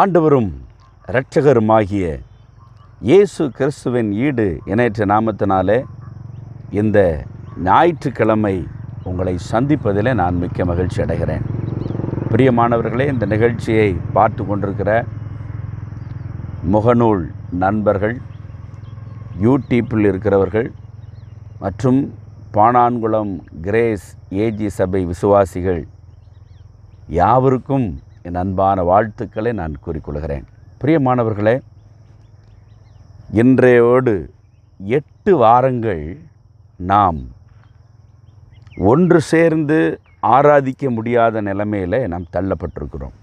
ஆண்டவரும் இரட்சகருமாகிய இயேசு கிறிஸ்துவின் ஈடு இணையற்ற நாமத்தினாலே இந்த ஞாயிற்றுக்கிழமை உங்களை சந்திப்பதில் நான் மிக்க மகிழ்ச்சி அடைகிறேன் பிரியமானவர்களே இந்த நிகழ்ச்சியை பார்த்து கொண்டிருக்கிற முகநூல் நண்பர்கள் யூடியூப்பில் இருக்கிறவர்கள் மற்றும் பானான்குளம் கிரேஸ் ஏஜி சபை விசுவாசிகள் யாவருக்கும் என் அன்பான வாழ்த்துக்களை நான் கூறிக்கொள்கிறேன் பிரியமானவர்களே இன்றையோடு எட்டு வாரங்கள் நாம் ஒன்று சேர்ந்து ஆராதிக்க முடியாத நிலைமையில் நாம் தள்ளப்பட்டிருக்கிறோம்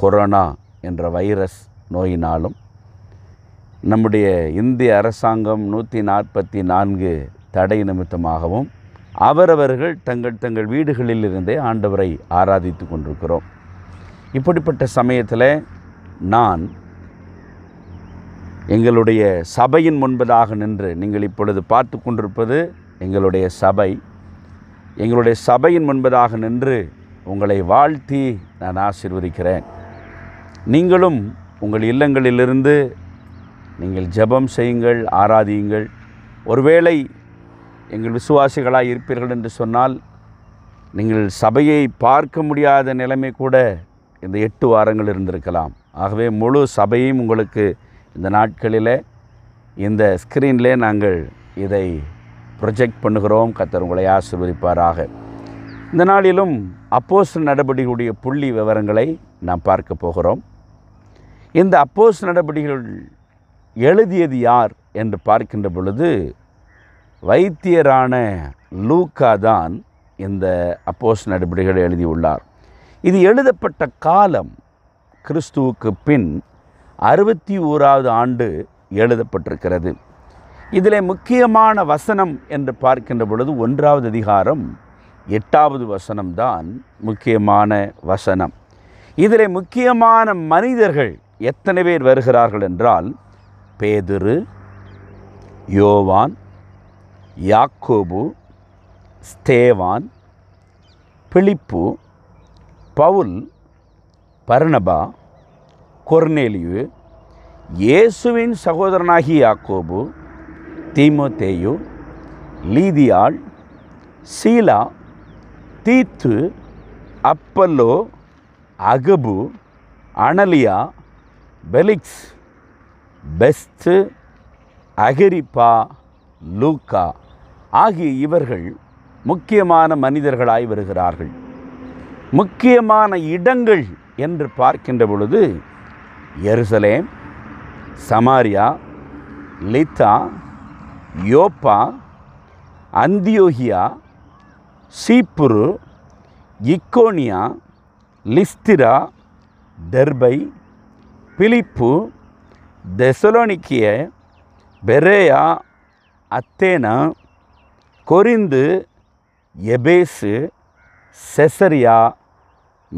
கொரோனா என்ற வைரஸ் நோயினாலும் நம்முடைய இந்திய அரசாங்கம் நூற்றி நாற்பத்தி நான்கு தடை நிமித்தமாகவும் அவரவர்கள் தங்கள் தங்கள் வீடுகளில் இருந்தே ஆண்டவரை ஆராதித்து கொண்டிருக்கிறோம் இப்படிப்பட்ட சமயத்தில் நான் எங்களுடைய சபையின் முன்பதாக நின்று நீங்கள் இப்பொழுது பார்த்து கொண்டிருப்பது எங்களுடைய சபை எங்களுடைய சபையின் முன்பதாக நின்று உங்களை வாழ்த்தி நான் ஆசிர்வதிக்கிறேன் நீங்களும் உங்கள் இல்லங்களிலிருந்து நீங்கள் ஜபம் செய்யுங்கள் ஆராதியுங்கள் ஒருவேளை எங்கள் விசுவாசிகளாக இருப்பீர்கள் என்று சொன்னால் நீங்கள் சபையை பார்க்க முடியாத நிலைமை கூட இந்த எட்டு வாரங்கள் இருந்திருக்கலாம் ஆகவே முழு சபையும் உங்களுக்கு இந்த நாட்களில் இந்த ஸ்க்ரீனில் நாங்கள் இதை ப்ரொஜெக்ட் பண்ணுகிறோம் கத்தர் உங்களை ஆசிர்வதிப்பாராக இந்த நாளிலும் அப்போஸ் நடவடிக்கையுடைய புள்ளி விவரங்களை நாம் பார்க்க போகிறோம் இந்த அப்போஸ் நடவடிக்கைகள் எழுதியது யார் என்று பார்க்கின்ற பொழுது வைத்தியரான லூக்கா தான் இந்த அப்போஸ் நடவடிக்கைகளை எழுதியுள்ளார் இது எழுதப்பட்ட காலம் கிறிஸ்துவுக்கு பின் அறுபத்தி ஓராவது ஆண்டு எழுதப்பட்டிருக்கிறது இதில் முக்கியமான வசனம் என்று பார்க்கின்ற பொழுது ஒன்றாவது அதிகாரம் எட்டாவது வசனம்தான் முக்கியமான வசனம் இதில் முக்கியமான மனிதர்கள் எத்தனை பேர் வருகிறார்கள் என்றால் பேதுரு யோவான் யாக்கோபு ஸ்தேவான் பிளிப்பு பவுல் பர்ணபா கொர்னேலியு இயேசுவின் சகோதரனாகி யாக்கோபு தீமோத்தேயு லீதியாள் சீலா தீத்து அப்பல்லோ அகபு அனலியா பெலிக்ஸ் பெஸ்து அகிரிப்பா லூக்கா ஆகிய இவர்கள் முக்கியமான மனிதர்களாய் வருகிறார்கள் முக்கியமான இடங்கள் என்று பார்க்கின்ற பொழுது எருசலேம் சமாரியா லிதா யோப்பா அந்தியோகியா சீப்புரு இக்கோனியா லிஸ்திரா டெர்பை பிலிப்பு தெசலோனிக்கிய பெரேயா அத்தேனா கொரிந்து எபேசு செசரியா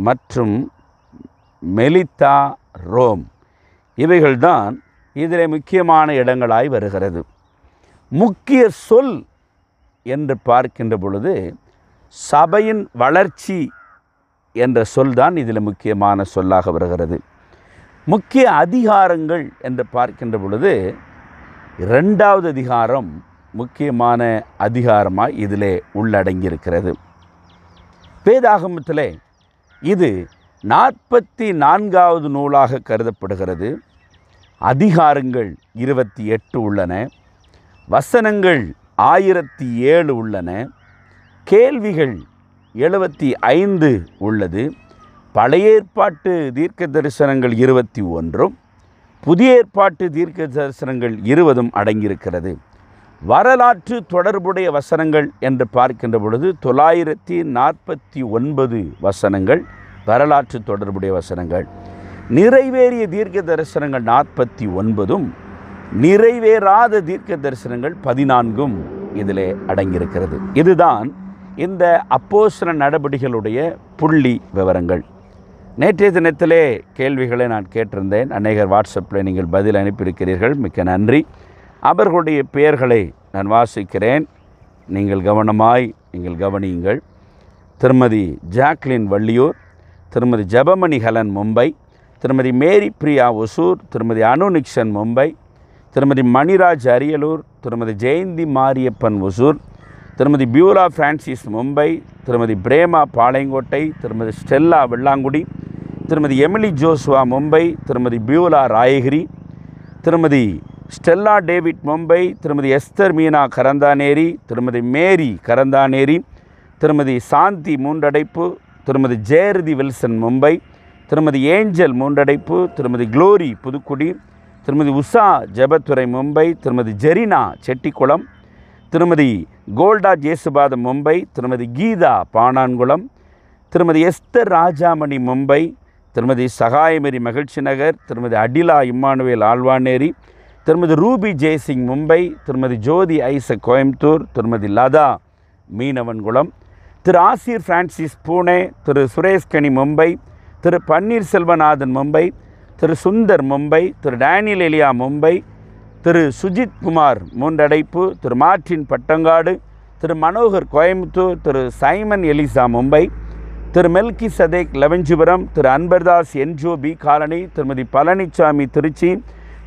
மற்றும் மெலித்தா ரோம் இவைகள்தான் இதில் முக்கியமான இடங்களாய் வருகிறது முக்கிய சொல் என்று பார்க்கின்ற பொழுது சபையின் வளர்ச்சி என்ற சொல்தான் இதில் முக்கியமான சொல்லாக வருகிறது முக்கிய அதிகாரங்கள் என்று பார்க்கின்ற பொழுது இரண்டாவது அதிகாரம் முக்கியமான அதிகாரமாக இதிலே உள்ளடங்கியிருக்கிறது வேதாகமத்தில் இது நாற்பத்தி நான்காவது நூலாக கருதப்படுகிறது அதிகாரங்கள் இருபத்தி எட்டு உள்ளன வசனங்கள் ஆயிரத்தி ஏழு உள்ளன கேள்விகள் எழுபத்தி ஐந்து உள்ளது பழைய ஏற்பாட்டு தீர்க்க தரிசனங்கள் இருபத்தி ஒன்றும் புதிய ஏற்பாட்டு தீர்க்க தரிசனங்கள் இருபதும் அடங்கியிருக்கிறது வரலாற்று தொடர்புடைய வசனங்கள் என்று பார்க்கின்ற பொழுது தொள்ளாயிரத்தி நாற்பத்தி ஒன்பது வசனங்கள் வரலாற்று தொடர்புடைய வசனங்கள் நிறைவேறிய தீர்க்க தரிசனங்கள் நாற்பத்தி ஒன்பதும் நிறைவேறாத தீர்க்க தரிசனங்கள் பதினான்கும் இதில் அடங்கியிருக்கிறது இதுதான் இந்த அப்போசன நடவடிக்கைகளுடைய புள்ளி விவரங்கள் நேற்றைய தினத்திலே கேள்விகளை நான் கேட்டிருந்தேன் அநேகர் வாட்ஸ்அப்பில் நீங்கள் பதில் அனுப்பியிருக்கிறீர்கள் மிக்க நன்றி அவர்களுடைய பெயர்களை நான் வாசிக்கிறேன் நீங்கள் கவனமாய் நீங்கள் கவனியுங்கள் திருமதி ஜாக்லின் வள்ளியூர் திருமதி ஜபமணி ஹலன் மும்பை திருமதி மேரி பிரியா ஒசூர் திருமதி அனு நிக்ஷன் மும்பை திருமதி மணிராஜ் அரியலூர் திருமதி ஜெயந்தி மாரியப்பன் ஒசூர் திருமதி பியூலா ஃப்ரான்சிஸ் மும்பை திருமதி பிரேமா பாளையங்கோட்டை திருமதி ஸ்டெல்லா வெள்ளாங்குடி திருமதி எமிலி ஜோஸ்வா மும்பை திருமதி பியூலா ராயகிரி திருமதி ஸ்டெல்லா டேவிட் மும்பை திருமதி எஸ்தர் மீனா கரந்தானேரி திருமதி மேரி கரந்தானேரி திருமதி சாந்தி மூன்றடைப்பு திருமதி ஜெயரதி வில்சன் மும்பை திருமதி ஏஞ்சல் மூன்றடைப்பு திருமதி குளோரி புதுக்குடி திருமதி உஷா ஜபத்துறை மும்பை திருமதி ஜெரினா செட்டிக்குளம் திருமதி கோல்டா ஜேசுபாதம் மும்பை திருமதி கீதா பானான்குளம் திருமதி எஸ்தர் ராஜாமணி மும்பை திருமதி சகாயமரி மகிழ்ச்சி நகர் திருமதி அடிலா இம்மானுவேல் ஆழ்வானேரி திருமதி ரூபி ஜெய்சிங் மும்பை திருமதி ஜோதி ஐச கோயம்புத்தூர் திருமதி Latha Meenavankulam Thiru Asir Francis Pune Thiru Sureshkani Mumbai Thiru Panneerselvanathan Mumbai Thiru Sundar Mumbai Thiru Daniel Eliya Mumbai Thiru Sujith Kumar Moondradaippu Thiru Martin Pattangadu Thiru Manohar Coimbatore Thiru Simon Elisa Mumbai Thiru Melki Sathek Lavanchipuram Thiru Anbardas NGO B colony Thirumathi Palanisamy Trichy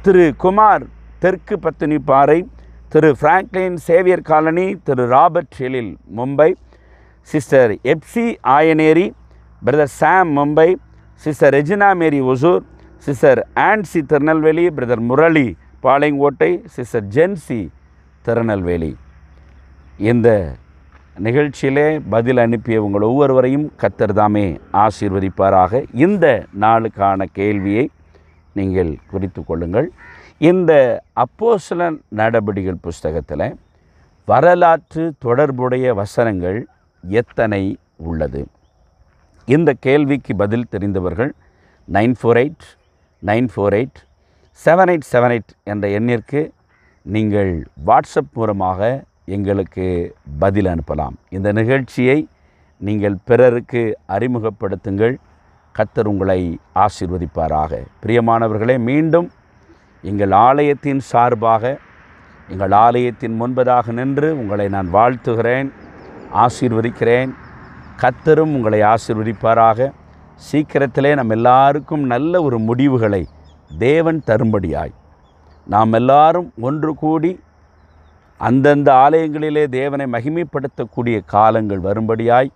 Thiru Kumar தெற்கு Pathini Parai Thiru Franklin Xavier colony Thiru Robert Shelil Mumbai sister Epsy Ayaneri brother Sam Mumbai sister Regina Mary Hosur sister ஆன்சி Tirunelveli brother Murali Palayamkottai sister Jency Tirunelveli இந்த நிகழ்ச்சியிலே பதில் அனுப்பிய உங்கள் ஒவ்வொருவரையும் கத்தர்தாமே ஆசீர்வதிப்பாராக இந்த நாளுக்கான கேள்வியை நீங்கள் குறித்து கொள்ளுங்கள் இந்த அப்போசல நடபடிகள் புஸ்தகத்தில் வரலாற்று தொடர்புடைய வசனங்கள் எத்தனை உள்ளது இந்த கேள்விக்கு பதில் தெரிந்தவர்கள் nine four eight nine four eight seven eight seven eight என்ற எண்ணிற்கு நீங்கள் வாட்ஸ்அப் மூலமாக எங்களுக்கு பதில் அனுப்பலாம் இந்த நிகழ்ச்சியை நீங்கள் பிறருக்கு அறிமுகப்படுத்துங்கள் கத்தர் உங்களை ஆசிர்வதிப்பாராக பிரியமானவர்களே மீண்டும் எங்கள் ஆலயத்தின் சார்பாக எங்கள் ஆலயத்தின் முன்பதாக நின்று உங்களை நான் வாழ்த்துகிறேன் ஆசீர்வதிக்கிறேன் கத்தரும் உங்களை ஆசிர்வதிப்பாராக சீக்கிரத்திலே நம் எல்லாருக்கும் நல்ல ஒரு முடிவுகளை தேவன் தரும்படியாய் நாம் எல்லாரும் ஒன்று கூடி அந்தந்த ஆலயங்களிலே தேவனை மகிமைப்படுத்தக்கூடிய காலங்கள் வரும்படியாய்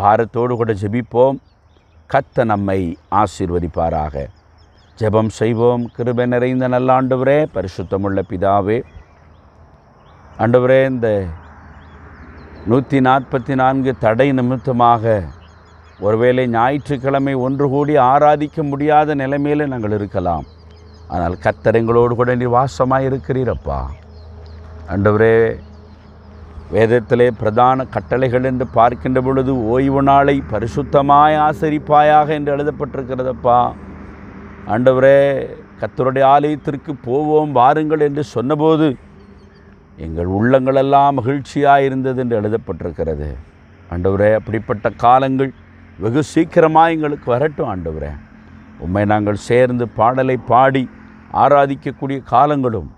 பாரத்தோடு கூட ஜெபிப்போம் கத்த நம்மை ஆசீர்வதிப்பாராக ஜெபம் செய்வோம் கிருப நிறைந்த நல்ல ஆண்டவரே பரிசுத்தமுள்ள பிதாவே ஆண்டவரே இந்த நூற்றி நாற்பத்தி நான்கு தடை நிமித்தமாக ஒருவேளை ஞாயிற்றுக்கிழமை ஒன்று கூடி ஆராதிக்க முடியாத நிலைமையில் நாங்கள் இருக்கலாம் ஆனால் கத்தரைங்களோடு கூட நீ வாசமாக இருக்கிறீரப்பா அண்டவரே வேதத்திலே பிரதான கட்டளைகள் என்று பார்க்கின்ற பொழுது ஓய்வு நாளை பரிசுத்தமாய் ஆசரிப்பாயாக என்று எழுதப்பட்டிருக்கிறதப்பா ஆண்டவரே கத்தருடைய ஆலயத்திற்கு போவோம் வாருங்கள் என்று சொன்னபோது எங்கள் உள்ளங்களெல்லாம் மகிழ்ச்சியாக இருந்தது என்று எழுதப்பட்டிருக்கிறது ஆண்டவரே அப்படிப்பட்ட காலங்கள் வெகு சீக்கிரமாக எங்களுக்கு வரட்டும் ஆண்டவரே உண்மை நாங்கள் சேர்ந்து பாடலை பாடி ஆராதிக்கக்கூடிய காலங்களும்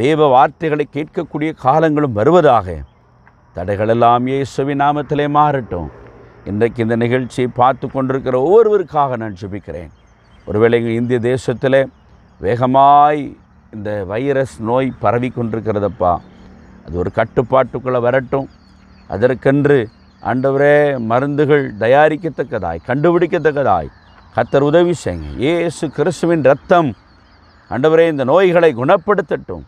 தேவ வார்த்தைகளை கேட்கக்கூடிய காலங்களும் வருவதாக தடைகளெல்லாம் இயேசுவி நாமத்திலே மாறட்டும் இன்றைக்கு இந்த நிகழ்ச்சியை பார்த்து கொண்டிருக்கிற ஒவ்வொருவருக்காக நான் ஜெபிக்கிறேன் ஒருவேளை இந்திய தேசத்தில் வேகமாய் இந்த வைரஸ் நோய் பரவி கொண்டிருக்கிறதப்பா அது ஒரு கட்டுப்பாட்டுக்குள்ளே வரட்டும் அதற்கென்று அண்டவரே மருந்துகள் தயாரிக்கத்தக்கதாய் கண்டுபிடிக்கத்தக்கதாய் கத்தர் உதவி செய்யுங்க ஏசு கிறிஸ்துவின் ரத்தம் அண்டவரே இந்த நோய்களை குணப்படுத்தட்டும்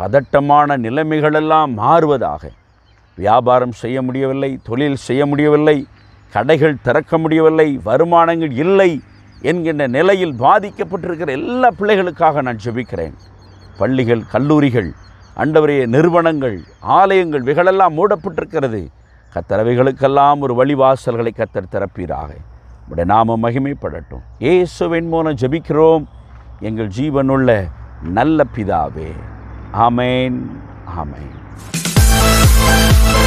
பதட்டமான நிலைமைகளெல்லாம் மாறுவதாக வியாபாரம் செய்ய முடியவில்லை தொழில் செய்ய முடியவில்லை கடைகள் திறக்க முடியவில்லை வருமானங்கள் இல்லை என்கின்ற நிலையில் பாதிக்கப்பட்டிருக்கிற எல்லா பிள்ளைகளுக்காக நான் ஜெபிக்கிறேன் பள்ளிகள் கல்லூரிகள் அண்டவரைய நிறுவனங்கள் ஆலயங்கள் இவைகளெல்லாம் மூடப்பட்டிருக்கிறது கத்தரவைகளுக்கெல்லாம் ஒரு வழிவாசல்களை கத்தர் திறப்பீராக உடைய நாமம் மகிமைப்படட்டும் ஏசுவின் மூலம் ஜபிக்கிறோம் எங்கள் ஜீவனுள்ள நல்ல பிதாவே ஆமேன் ஆமேன்